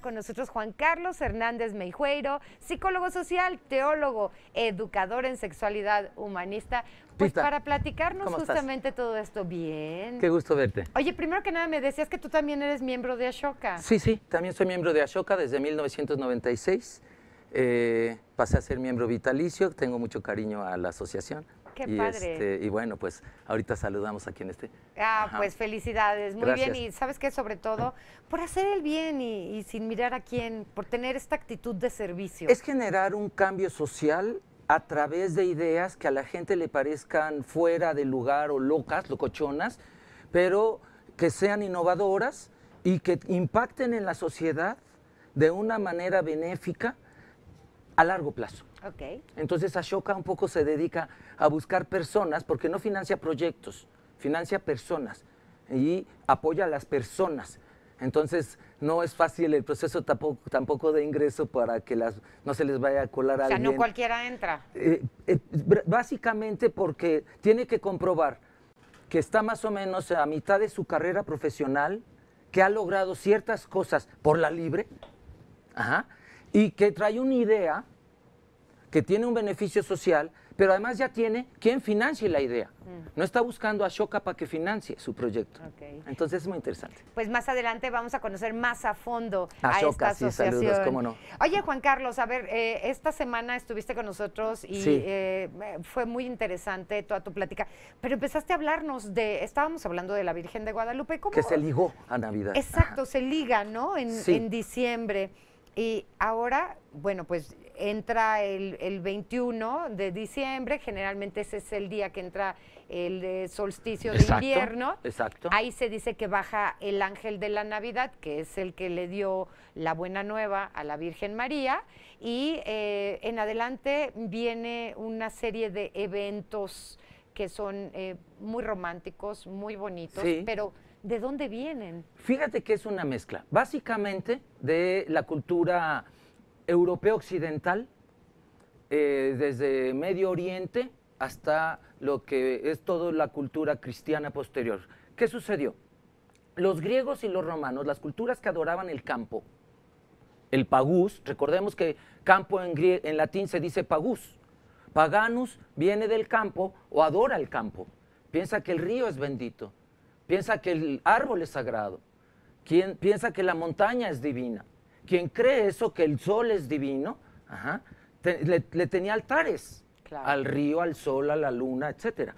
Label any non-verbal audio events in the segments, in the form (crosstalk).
con nosotros Juan Carlos Hernández Meijueiro, psicólogo social, teólogo, educador en sexualidad humanista. Pues para platicarnos justamente todo esto bien. Qué gusto verte. Oye, primero que nada me decías que tú también eres miembro de Ashoka. Sí, sí, también soy miembro de Ashoka desde 1996. Eh, pasé a ser miembro vitalicio, tengo mucho cariño a la asociación. Qué padre. Este, y bueno, pues ahorita saludamos a quien esté. Ah, pues felicidades, muy bien. Y sabes qué? sobre todo, por hacer el bien y, y sin mirar a quién, por tener esta actitud de servicio. Es generar un cambio social a través de ideas que a la gente le parezcan fuera de lugar o locas, locochonas, pero que sean innovadoras y que impacten en la sociedad de una manera benéfica a largo plazo. Okay. Entonces Ashoka un poco se dedica a buscar personas, porque no financia proyectos, financia personas y apoya a las personas. Entonces no es fácil el proceso tampoco, de ingreso para que las, no se les vaya a colar a alguien. O sea, no cualquiera entra. Eh, eh, básicamente porque tiene que comprobar que está más o menos a mitad de su carrera profesional, que ha logrado ciertas cosas por la libre, ajá, y que trae una idea que tiene un beneficio social, pero además ya tiene quien financie la idea. Mm. No está buscando a Shoka para que financie su proyecto. Entonces es muy interesante. Pues más adelante vamos a conocer más a fondo a, a Sí, saludos, cómo no. Oye, Juan Carlos, a ver, eh, esta semana estuviste con nosotros y eh, fue muy interesante toda tu plática, pero empezaste a hablarnos de, estábamos hablando de la Virgen de Guadalupe. ¿cómo? Que se ligó a Navidad. Exacto, se liga, ¿no? En, en diciembre. Y ahora, bueno, pues entra el, el, 21 de diciembre, generalmente ese es el día que entra el eh, solsticio de invierno. Exacto. Ahí se dice que baja el ángel de la Navidad, que es el que le dio la buena nueva a la Virgen María. Y eh, en adelante viene una serie de eventos que son eh, muy románticos, muy bonitos, pero ¿De dónde vienen? Fíjate que es una mezcla, básicamente de la cultura europea occidental, eh, desde Medio Oriente hasta lo que es toda la cultura cristiana posterior. ¿Qué sucedió? Los griegos y los romanos, las culturas que adoraban el campo, el pagus, recordemos que campo en, en latín se dice pagus, paganus viene del campo o adora el campo, piensa que el río es bendito, piensa que el árbol es sagrado, piensa que la montaña es divina, quien cree eso, que el sol es divino, le, tenía altares al río, al sol, a la luna, etc.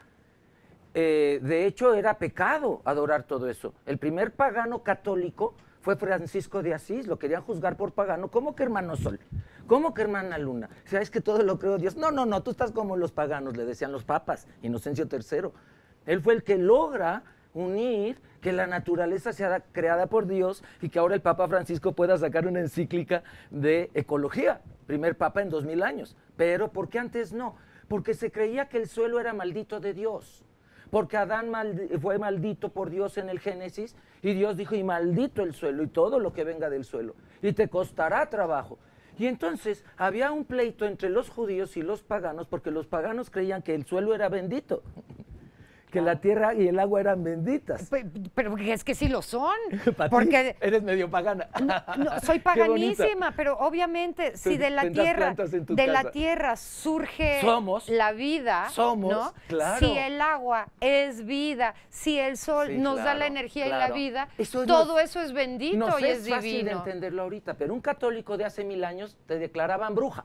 Eh, de hecho, era pecado adorar todo eso. El primer pagano católico fue Francisco de Asís, lo querían juzgar por pagano. ¿Cómo que hermano sol? ¿Cómo que hermana luna? ¿Sabes que todo lo creó Dios? No, no, no, tú estás como los paganos, le decían los papas, Inocencio III. Él fue el que logra unir que la naturaleza sea creada por Dios y que ahora el Papa Francisco pueda sacar una encíclica de ecología, primer Papa en 2000 años. Pero ¿por qué antes no? Porque se creía que el suelo era maldito de Dios. Porque Adán fue maldito por Dios en el Génesis y Dios dijo, y maldito el suelo y todo lo que venga del suelo, y te costará trabajo. Y entonces había un pleito entre los judíos y los paganos, porque los paganos creían que el suelo era bendito que la tierra y el agua eran benditas. Pero, es que sí lo son. (laughs) porque eres medio pagana. (laughs) soy paganísima, pero obviamente si de la tierra de la tierra surge la vida, Si el agua es vida, si el sol nos da la energía y la vida, todo eso es bendito y es, es fácil entenderlo ahorita, pero un católico de hace mil años te declaraban bruja.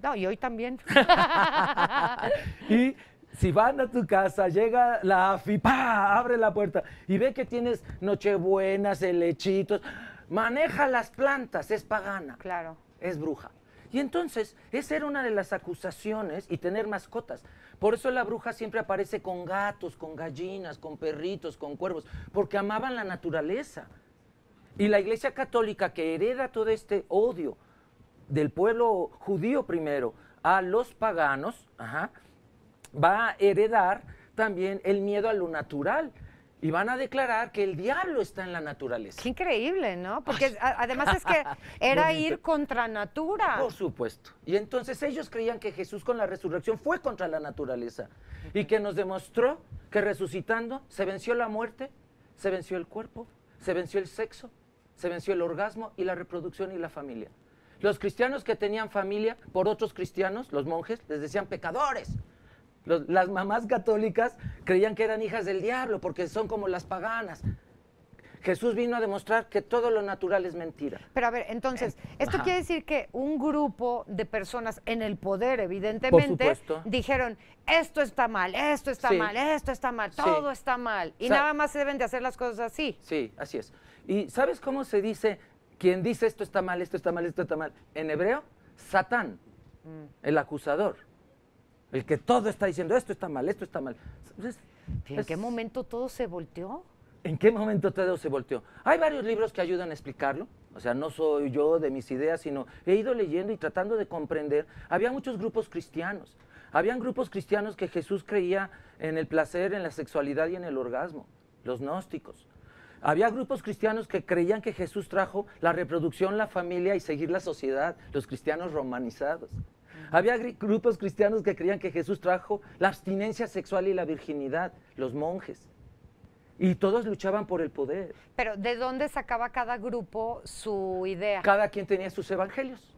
No, y hoy también. (laughs) y si van a tu casa, llega la AFI, abre la puerta y ve que tienes nochebuenas, helechitos. Maneja las plantas, es pagana. Claro. Es bruja. Y entonces, esa era una de las acusaciones y tener mascotas. Por eso la bruja siempre aparece con gatos, con gallinas, con perritos, con cuervos, porque amaban la naturaleza. Y la Iglesia Católica que hereda todo este odio del pueblo judío primero a los paganos, ajá, va a heredar también el miedo a lo natural y van a declarar que el diablo está en la naturaleza. Qué increíble, ¿no? Porque además es que (laughs) era ir contra natura. Por supuesto. Y entonces ellos creían que Jesús con la resurrección fue contra la naturaleza y que nos demostró que resucitando se venció la muerte, se venció el cuerpo, se venció el sexo, se venció el orgasmo y la reproducción y la familia. Los cristianos que tenían familia por otros cristianos, los monjes, les decían pecadores las mamás católicas creían que eran hijas del diablo porque son como las paganas. Jesús vino a demostrar que todo lo natural es mentira. Pero a ver, entonces, eh, esto quiere decir que un grupo de personas en el poder, evidentemente, dijeron, esto está mal, esto está mal, esto está mal, todo está mal. Y nada más se deben de hacer las cosas así. Sí, así es. ¿Y sabes cómo se dice, quien dice esto está mal, esto está mal, esto está mal? En hebreo, Satán, mm. el acusador. El que todo está diciendo, esto está mal, esto está mal. ¿En qué momento todo se volteó? ¿En qué momento todo se volteó? Hay varios libros que ayudan a explicarlo. O sea, no soy yo de mis ideas, sino he ido leyendo y tratando de comprender. Había muchos grupos cristianos. Habían grupos cristianos que Jesús creía en el placer, en la sexualidad y en el orgasmo. Los gnósticos. Había grupos cristianos que creían que Jesús trajo la reproducción, la familia y seguir la sociedad. Los cristianos romanizados. Había grupos cristianos que creían que Jesús trajo la abstinencia sexual y la virginidad, los monjes. Y todos luchaban por el poder. Pero ¿de dónde sacaba cada grupo su idea? Cada quien tenía sus evangelios.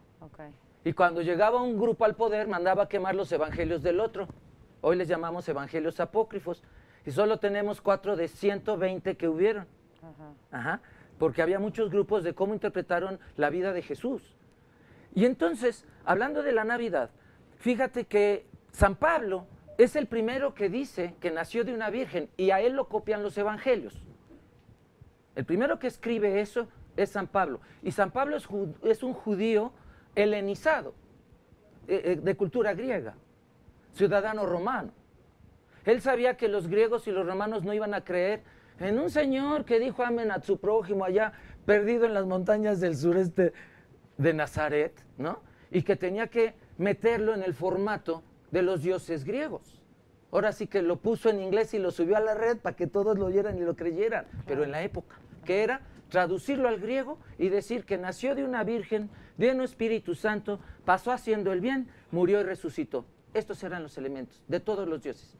Y cuando llegaba un grupo al poder, mandaba quemar los evangelios del otro. Hoy les llamamos evangelios apócrifos. Y solo tenemos cuatro de 120 que hubieron. Porque había muchos grupos de cómo interpretaron la vida de Jesús. Y entonces, hablando de la Navidad, fíjate que San Pablo es el primero que dice que nació de una virgen y a él lo copian los evangelios. El primero que escribe eso es San Pablo. Y San Pablo es, un judío helenizado, eh, eh, de cultura griega, ciudadano romano. Él sabía que los griegos y los romanos no iban a creer en un señor que dijo amen a su prójimo allá, perdido en las montañas del sureste de Nazaret, ¿no? Y que tenía que meterlo en el formato de los dioses griegos. Ahora sí que lo puso en inglés y lo subió a la red para que todos lo oyeran y lo creyeran, pero en la época, que era traducirlo al griego y decir que nació de una virgen, de un Espíritu Santo, pasó haciendo el bien, murió y resucitó. Estos eran los elementos de todos los dioses.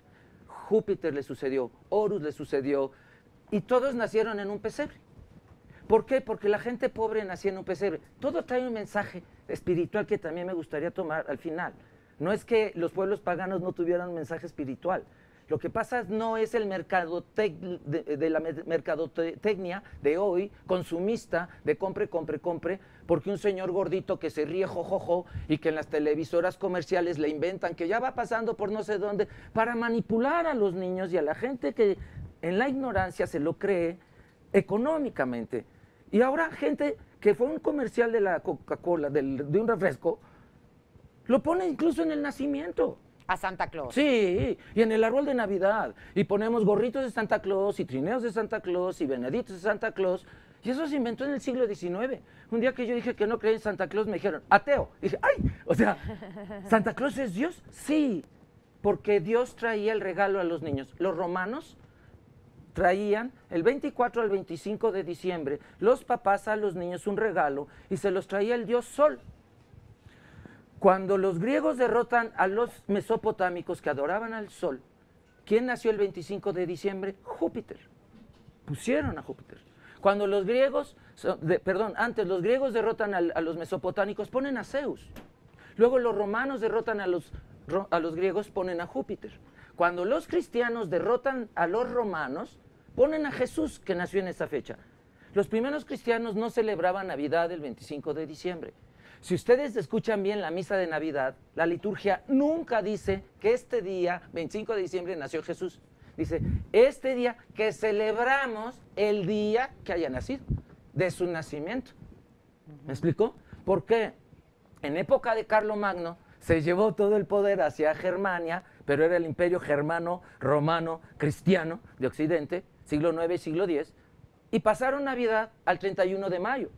Júpiter le sucedió, Horus le sucedió, y todos nacieron en un pesebre. ¿Por qué? Porque la gente pobre nació en un pesebre. Todo trae un mensaje espiritual que también me gustaría tomar al final. No es que los pueblos paganos no tuvieran un mensaje espiritual. Lo que pasa no es el mercado de, la mercadotecnia de hoy, consumista, de compre, compre, compre, porque un señor gordito que se ríe jojojo y que en las televisoras comerciales le inventan que ya va pasando por no sé dónde para manipular a los niños y a la gente que en la ignorancia se lo cree económicamente. Y ahora gente que fue un comercial de la Coca-Cola, de un refresco, lo pone incluso en el nacimiento. A Santa Claus. Sí, y en el árbol de Navidad. Y ponemos gorritos de Santa Claus, y trineos de Santa Claus, y venaditos de Santa Claus. Y eso se inventó en el siglo XIX. Un día que yo dije que no creía en Santa Claus, me dijeron, ateo. Y dije, ¡ay! O sea, (laughs) ¿Santa Claus es Dios? Sí, porque Dios traía el regalo a los niños. Los romanos traían el 24 al 25 de diciembre los papás a los niños un regalo y se los traía el dios Sol. Cuando los griegos derrotan a los mesopotámicos que adoraban al Sol, ¿quién nació el 25 de diciembre? Júpiter. Pusieron a Júpiter. Cuando los griegos, perdón, antes los griegos derrotan a los mesopotámicos, ponen a Zeus. Luego los romanos derrotan a los, a los griegos, ponen a Júpiter cuando los cristianos derrotan a los romanos, ponen a Jesús que nació en esa fecha. Los primeros cristianos no celebraban Navidad el 25 de diciembre. Si ustedes escuchan bien la misa de Navidad, la liturgia nunca dice que este día, 25 de diciembre, nació Jesús. Dice, este día que celebramos el día que haya nacido, de su nacimiento. ¿Me explicó? Porque en época de Carlo Magno se llevó todo el poder hacia Germania pero era el imperio germano, romano, cristiano de Occidente, siglo IX y siglo X, y pasaron Navidad al 31 de mayo,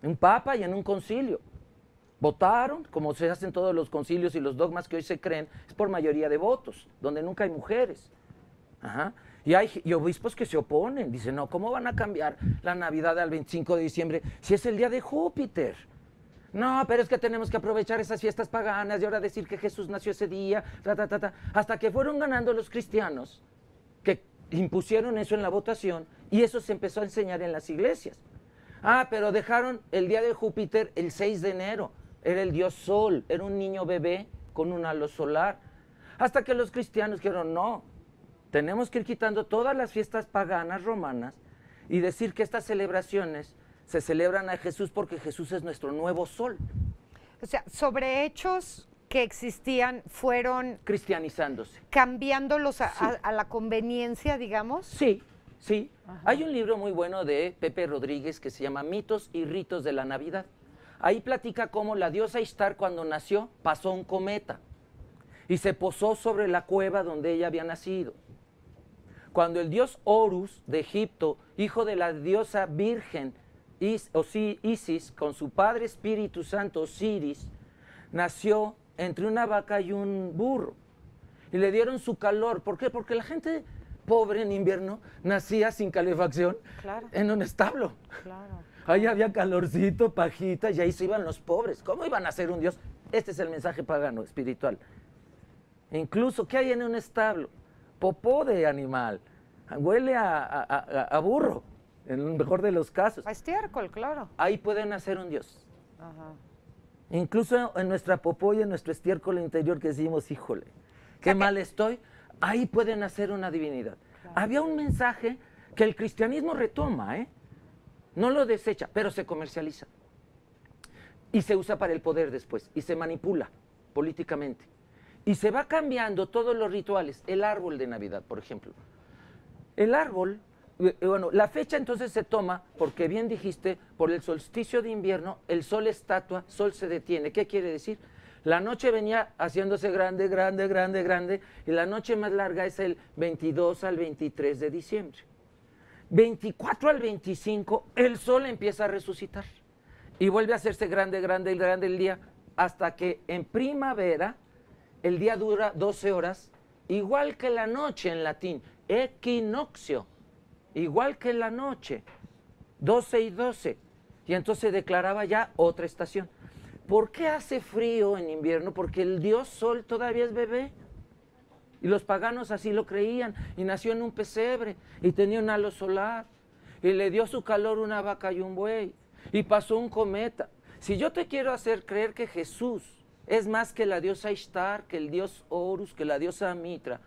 en un papa y en un concilio. Votaron, como se hacen todos los concilios y los dogmas que hoy se creen, es por mayoría de votos, donde nunca hay mujeres. Y hay obispos que se oponen, dicen, no, ¿cómo van a cambiar la Navidad al 25 de diciembre si es el día de Júpiter? No, pero es que tenemos que aprovechar esas fiestas paganas y ahora decir que Jesús nació ese día, hasta que fueron ganando los cristianos que impusieron eso en la votación y eso se empezó a enseñar en las iglesias. Ah, pero dejaron el día de Júpiter el 6 de enero. Era el dios Sol, era un niño bebé con un halo solar. Hasta que los cristianos dijeron, no, tenemos que ir quitando todas las fiestas paganas romanas y decir que estas celebraciones se celebran a Jesús porque Jesús es nuestro nuevo sol. O sea, sobre hechos que existían fueron... Cristianizándose. Cambiándolos a, la conveniencia, digamos. Sí, sí. Hay un libro muy bueno de Pepe Rodríguez que se llama Mitos y Ritos de la Navidad. Ahí platica cómo la diosa Istar, cuando nació pasó un cometa y se posó sobre la cueva donde ella había nacido. Cuando el dios Horus de Egipto, hijo de la diosa Virgen, Isis con su padre Espíritu Santo, Osiris, nació entre una vaca y un burro. Y le dieron su calor. ¿Por qué? Porque la gente pobre en invierno nacía sin calefacción en un establo. Claro. Ahí había calorcito, pajita, y ahí se iban los pobres. ¿Cómo iban a ser un Dios? Este es el mensaje pagano, espiritual. Incluso, ¿qué hay en un establo? Popó de animal. Huele a burro en el mejor de los casos. A estiércol, claro. Ahí pueden hacer un dios. Incluso en nuestra popoya, en nuestro estiércol interior que decimos, híjole, qué mal estoy, ahí pueden hacer una divinidad. Había un mensaje que el cristianismo retoma, ¿eh? no lo desecha, pero se comercializa. Y se usa para el poder después, y se manipula políticamente. Y se va cambiando todos los rituales. El árbol de Navidad, por ejemplo. El árbol eh, bueno, la fecha entonces se toma, porque bien dijiste, por el solsticio de invierno, el sol estatua, sol se detiene. ¿Qué quiere decir? La noche venía haciéndose grande, grande, grande, grande, y la noche más larga es el 22 al 23 de diciembre. 24 al 25, el sol empieza a resucitar y vuelve a hacerse grande, grande, grande el día, hasta que en primavera el día dura 12 horas, igual que la noche en latín, equinoccio igual que en la noche, 12 y 12. Y entonces declaraba ya otra estación. ¿Por qué hace frío en invierno? Porque el dios sol todavía es bebé. Y los paganos así lo creían. Y nació en un pesebre. Y tenía un halo solar. Y le dio su calor una vaca y un buey. Y pasó un cometa. Si yo te quiero hacer creer que Jesús es más que la diosa Ishtar, que el dios Horus, que la diosa Mitra,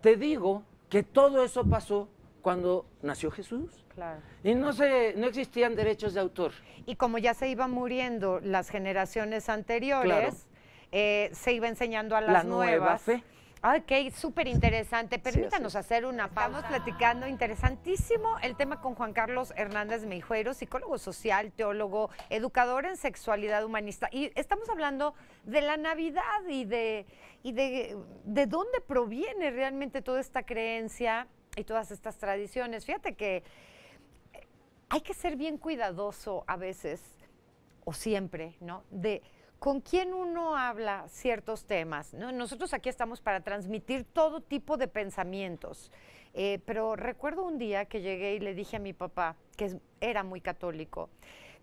te digo que todo eso pasó cuando nació Jesús. Claro. Y no, se, no existían derechos de autor. Y como ya se iban muriendo las generaciones anteriores, eh, se iba enseñando a las La nuevas. Nueva fe. Ah, ok, súper interesante. Permítanos hacer una pausa. Estamos platicando interesantísimo el tema con Juan Carlos Hernández Meijuero, psicólogo social, teólogo, educador en sexualidad humanista. Y estamos hablando de la Navidad y de, y de, de dónde proviene realmente toda esta creencia y todas estas tradiciones. Fíjate que eh, hay que ser bien cuidadoso a veces, o siempre, ¿no? De con quién uno habla ciertos temas. Nosotros aquí estamos para transmitir todo tipo de pensamientos. Eh, pero recuerdo un día que llegué y le dije a mi papá, que era muy católico,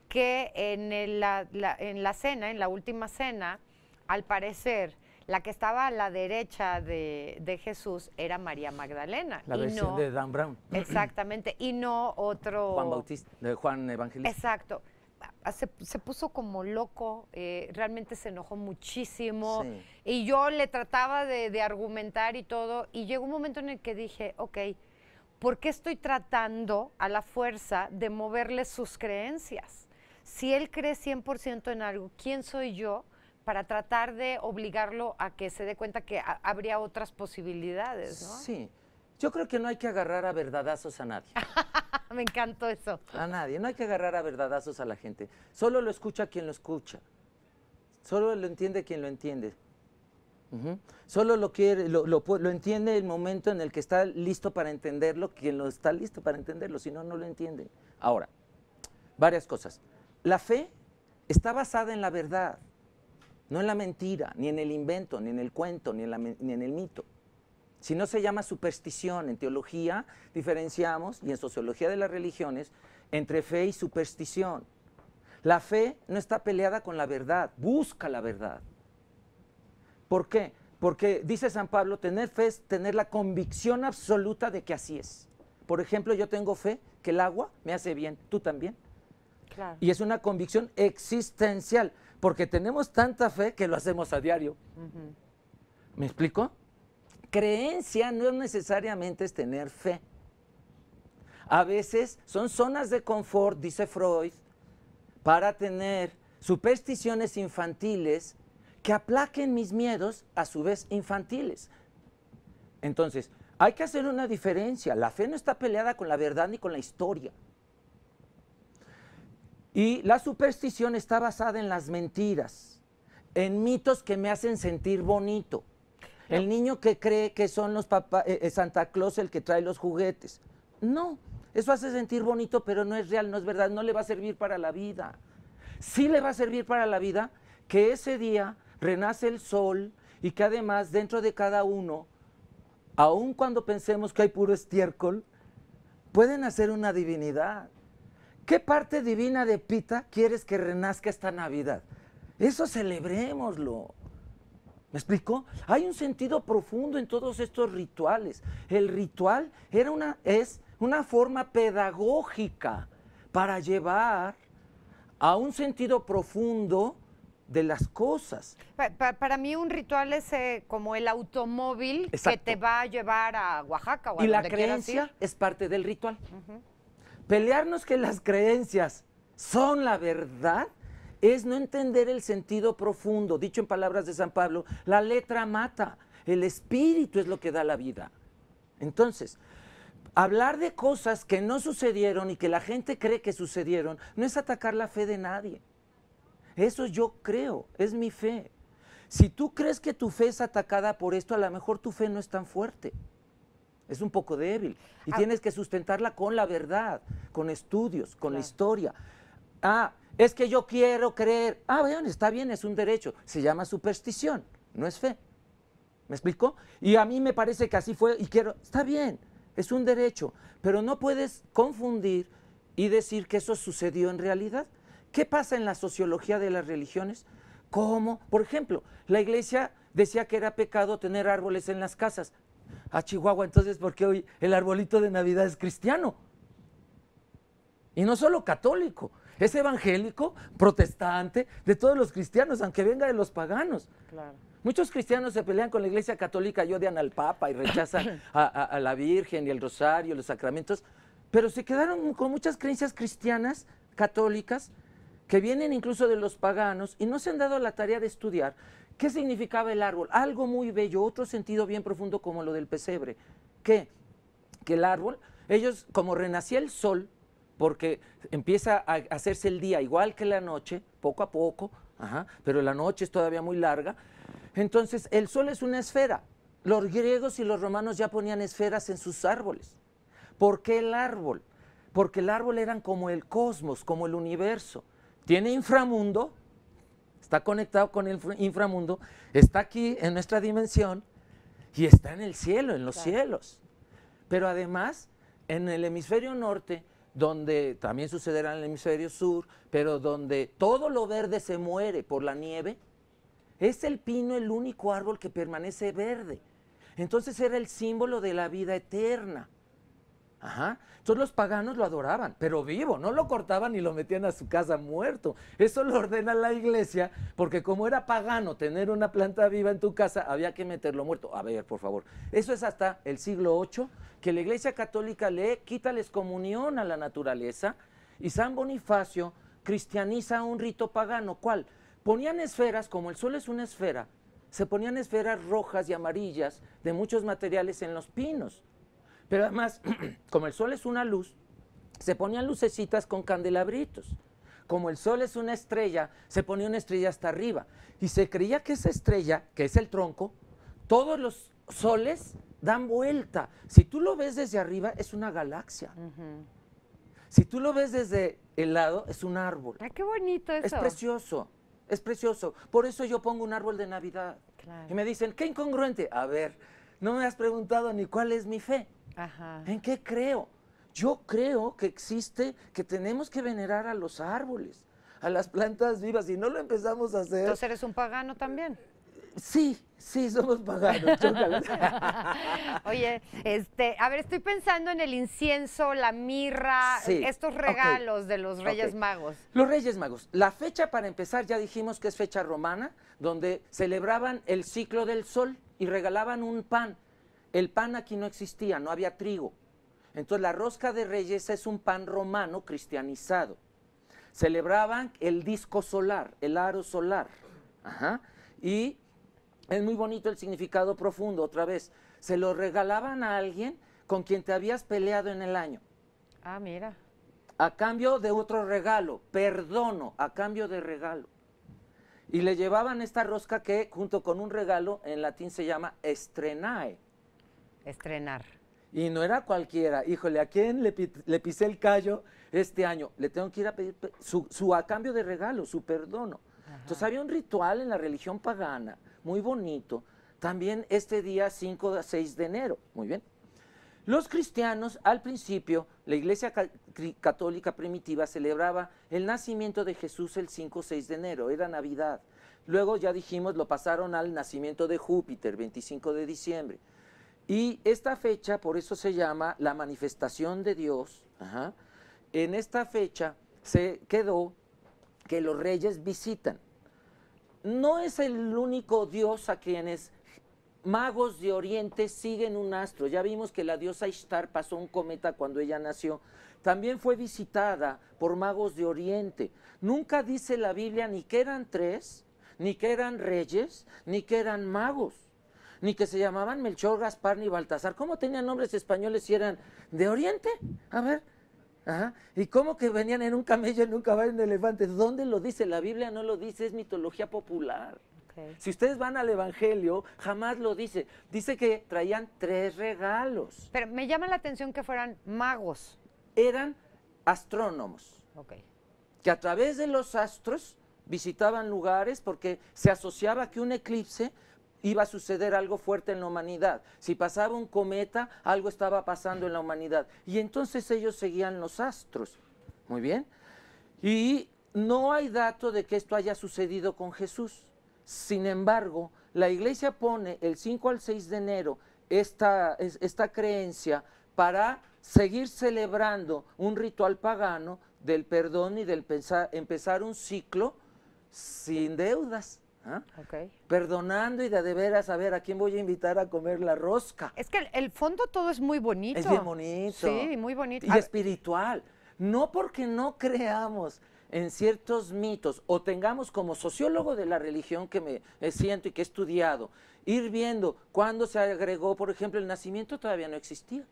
que en, en la cena, en la última cena, al parecer, la que estaba a la derecha de, Jesús era María Magdalena. La versión de Dan Brown. Exactamente, y no otro... Juan Bautista, de Juan Evangelista. Exacto. Ah, se, puso como loco, eh, realmente se enojó muchísimo y yo le trataba de, de, argumentar y todo y llegó un momento en el que dije, ok, ¿por qué estoy tratando a la fuerza de moverle sus creencias? Si él cree 100% en algo, ¿quién soy yo para tratar de obligarlo a que se dé cuenta que habría otras posibilidades, ¿no? Sí. Yo creo que no hay que agarrar a verdadazos a nadie. (laughs) Me encantó eso. A nadie. No hay que agarrar a verdadazos a la gente. Solo lo escucha quien lo escucha. Solo lo entiende quien lo entiende. Solo lo, quiere, lo, lo, entiende el momento en el que está listo para entenderlo, quien lo está listo para entenderlo, si no, no lo entiende. Ahora, varias cosas. La fe está basada en la verdad. No en la mentira, ni en el invento, ni en el cuento, ni en, el mito. Si no se llama superstición, en teología diferenciamos, y en sociología de las religiones, entre fe y superstición. La fe no está peleada con la verdad, busca la verdad. ¿Por qué? Porque dice San Pablo, tener fe es tener la convicción absoluta de que así es. Por ejemplo, yo tengo fe que el agua me hace bien, tú también. Y es una convicción existencial porque tenemos tanta fe que lo hacemos a diario. ¿Me explico? Creencia no necesariamente es tener fe. A veces son zonas de confort, dice Freud, para tener supersticiones infantiles que aplaquen mis miedos, a su vez infantiles. Entonces, hay que hacer una diferencia. La fe no está peleada con la verdad ni con la historia. Y la superstición está basada en las mentiras, en mitos que me hacen sentir bonito. El niño que cree que son los papás, eh, eh, Santa Claus el que trae los juguetes. No, eso hace sentir bonito, pero no es real, no es verdad, no le va a servir para la vida. Sí le va a servir para la vida que ese día renace el sol y que además dentro de cada uno, aun cuando pensemos que hay puro estiércol, pueden hacer una divinidad. ¿Qué parte divina de Pita quieres que renazca esta Navidad? Eso celebremoslo. ¿Me explico? Hay un sentido profundo en todos estos rituales. El ritual era una, es una forma pedagógica para llevar a un sentido profundo de las cosas. Para, mí un ritual es eh, como el automóvil que te va a llevar a Oaxaca o a Y la creencia es parte del ritual. Ajá. Pelearnos que las creencias son la verdad es no entender el sentido profundo. Dicho en palabras de San Pablo, la letra mata, el espíritu es lo que da la vida. Entonces, hablar de cosas que no sucedieron y que la gente cree que sucedieron no es atacar la fe de nadie. Eso yo creo, es mi fe. Si tú crees que tu fe es atacada por esto, a lo mejor tu fe no es tan fuerte es un poco débil. Y ah. tienes que sustentarla con la verdad, con estudios, con la historia. Ah, es que yo quiero creer. Ah, vean, está bien, es un derecho. Se llama superstición, no es fe. ¿Me explico? Y a mí me parece que así fue y quiero. Está bien, es un derecho, pero no puedes confundir y decir que eso sucedió en realidad. ¿Qué pasa en la sociología de las religiones? ¿Cómo? Por ejemplo, la iglesia decía que era pecado tener árboles en las casas a Chihuahua, entonces, ¿por qué hoy el arbolito de Navidad es cristiano? Y no solo católico, es evangélico, protestante, de todos los cristianos, aunque venga de los paganos. Muchos cristianos se pelean con la Iglesia Católica y odian al Papa y rechazan (coughs) a, a la Virgen y el Rosario, los sacramentos, pero se quedaron con muchas creencias cristianas, católicas, que vienen incluso de los paganos y no se han dado la tarea de estudiar ¿Qué significaba el árbol? Algo muy bello, otro sentido bien profundo como lo del pesebre. ¿Qué? Que el árbol, ellos, como renacía el sol, porque empieza a hacerse el día igual que la noche, poco a poco, pero la noche es todavía muy larga, entonces el sol es una esfera. Los griegos y los romanos ya ponían esferas en sus árboles. ¿Por qué el árbol? Porque el árbol eran como el cosmos, como el universo. Tiene inframundo, está conectado con el inframundo, está aquí en nuestra dimensión y está en el cielo, en los cielos. Pero además, en el hemisferio norte, donde también sucederá en el hemisferio sur, pero donde todo lo verde se muere por la nieve, es el pino el único árbol que permanece verde. Entonces era el símbolo de la vida eterna. Ajá. Entonces los paganos lo adoraban, pero vivo, no lo cortaban ni lo metían a su casa muerto. Eso lo ordena la iglesia, porque como era pagano tener una planta viva en tu casa, había que meterlo muerto. A ver, por favor. Eso es hasta el siglo VIII, que la iglesia católica lee quita la excomunión a la naturaleza y San Bonifacio cristianiza un rito pagano. ¿Cuál? Ponían esferas, como el sol es una esfera, se ponían esferas rojas y amarillas de muchos materiales en los pinos. Pero además, (clears throat) como el sol es una luz, se ponían lucecitas con candelabritos. Como el sol es una estrella, se ponía una estrella hasta arriba. Y se creía que esa estrella, que es el tronco, todos los soles dan vuelta. Si tú lo ves desde arriba, es una galaxia. Si tú lo ves desde el lado, es un árbol. qué bonito eso. Es precioso, es precioso. Por eso yo pongo un árbol de Navidad. Y me dicen, qué incongruente. A ver, no me has preguntado ni cuál es mi fe. ¿En qué creo? Yo creo que existe, que tenemos que venerar a los árboles, a las plantas vivas, y no lo empezamos a hacer. Entonces eres un pagano también. Sí, sí, somos paganos. (laughs) (laughs) Oye, este, a ver, estoy pensando en el incienso, la mirra, estos regalos de los Reyes Magos. Los Reyes Magos. La fecha para empezar ya dijimos que es fecha romana, donde celebraban el ciclo del sol y regalaban un pan. El pan aquí no existía, no había trigo. Entonces la rosca de reyes es un pan romano cristianizado. Celebraban el disco solar, el aro solar. Y es muy bonito el significado profundo, otra vez. Se lo regalaban a alguien con quien te habías peleado en el año. Ah, mira. A cambio de otro regalo, perdono, a cambio de regalo. Y le llevaban esta rosca que junto con un regalo en latín se llama estrenae Estrenar. Y no era cualquiera. Híjole, ¿a quién le, pisé el callo este año? Le tengo que ir a pedir su, a cambio de regalo, su perdono. Entonces había un ritual en la religión pagana, muy bonito. También este día 5 o 6 de enero. Muy bien. Los cristianos, al principio, la iglesia católica primitiva celebraba el nacimiento de Jesús el 5 6 de enero, era Navidad. Luego, ya dijimos, lo pasaron al nacimiento de Júpiter, 25 de diciembre. Y esta fecha, por eso se llama la manifestación de Dios. En esta fecha se quedó que los reyes visitan. No es el único Dios a quienes magos de Oriente siguen un astro. Ya vimos que la diosa Ishtar pasó un cometa cuando ella nació. También fue visitada por magos de Oriente. Nunca dice la Biblia ni que eran tres, ni que eran reyes, ni que eran magos ni que se llamaban Melchor, Gaspar ni Baltasar. ¿Cómo tenían nombres españoles si eran de Oriente? A ver. Ajá. ¿Y cómo que venían en un camello, en un caballo, en un elefante? ¿Dónde lo dice? La Biblia no lo dice, es mitología popular. Si ustedes van al Evangelio, jamás lo dice. Dice que traían tres regalos. Pero me llama la atención que fueran magos. Eran astrónomos. Ok. Que a través de los astros visitaban lugares porque se asociaba que un eclipse iba a suceder algo fuerte en la humanidad. Si pasaba un cometa, algo estaba pasando en la humanidad. Y entonces ellos seguían los astros. Muy bien. Y no hay dato de que esto haya sucedido con Jesús. Sin embargo, la iglesia pone el 5 al 6 de enero esta, esta creencia para seguir celebrando un ritual pagano del perdón y del empezar un ciclo sin deudas. ¿Ah? Perdonando y de, de veras a ver a quién voy a invitar a comer la rosca. Es que el, fondo todo es muy bonito. Es bien bonito. Sí, muy bonito. Y espiritual. No porque no creamos en ciertos mitos o tengamos como sociólogo de la religión que me eh, siento y que he estudiado, ir viendo cuándo se agregó, por ejemplo, el nacimiento todavía no existía.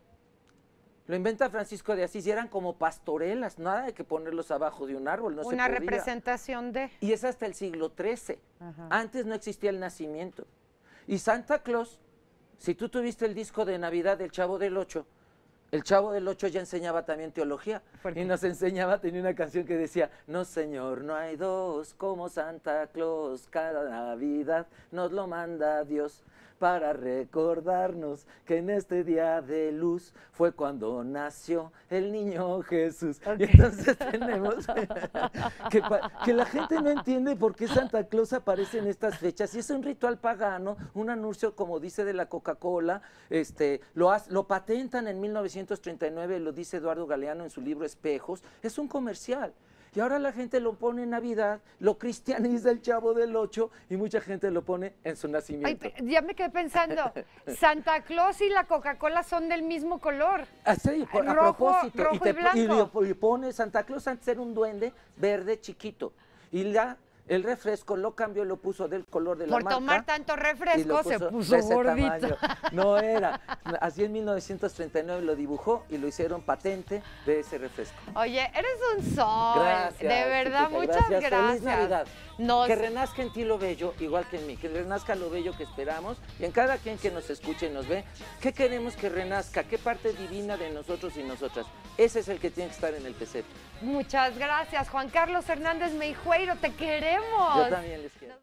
Lo inventa Francisco de Asís y eran como pastorelas, nada de que ponerlos abajo de un árbol. No Una representación de... Y es hasta el siglo XIII. Antes no existía el nacimiento. Y Santa Claus, si tú tuviste el disco de Navidad del Chavo del Ocho, el Chavo del Ocho ya enseñaba también teología. Y nos enseñaba, tenía una canción que decía, no señor, no hay dos como Santa Claus, cada Navidad nos lo manda Dios para recordarnos que en este día de luz fue cuando nació el niño Jesús. entonces tenemos (laughs) que, la gente no entiende por qué Santa Claus aparece en estas fechas. Y es un ritual pagano, un anuncio, como dice, de la Coca-Cola. Este, lo, lo patentan en 1939, lo dice Eduardo Galeano en su libro Espejos. Es un comercial. Y ahora la gente lo pone en Navidad, lo cristianiza el chavo del 8 y mucha gente lo pone en su nacimiento. Ay, ya me quedé pensando, Santa Claus y la Coca-Cola son del mismo color. Así, ah, sí, a propósito. Rojo y, blanco. pone Santa Claus antes ser un duende verde chiquito. Y la el refresco lo cambió, lo puso del color de la marca. Por tomar tanto refresco se puso gordito. (laughs) No era. Así en 1939 lo dibujó y lo hicieron patente de ese refresco. Oye, eres un sol. De verdad, muchas gracias. gracias. Navidad. Que renazca en ti lo bello, igual que en mí. Que renazca lo bello que esperamos. Y en cada quien que nos escuche y nos ve, ¿qué queremos que renazca? ¿Qué parte divina de nosotros y nosotras? Ese es el que tiene que estar en el PC. Muchas gracias, Juan Carlos Hernández Meijueiro. Te queremos. Yo también les quiero.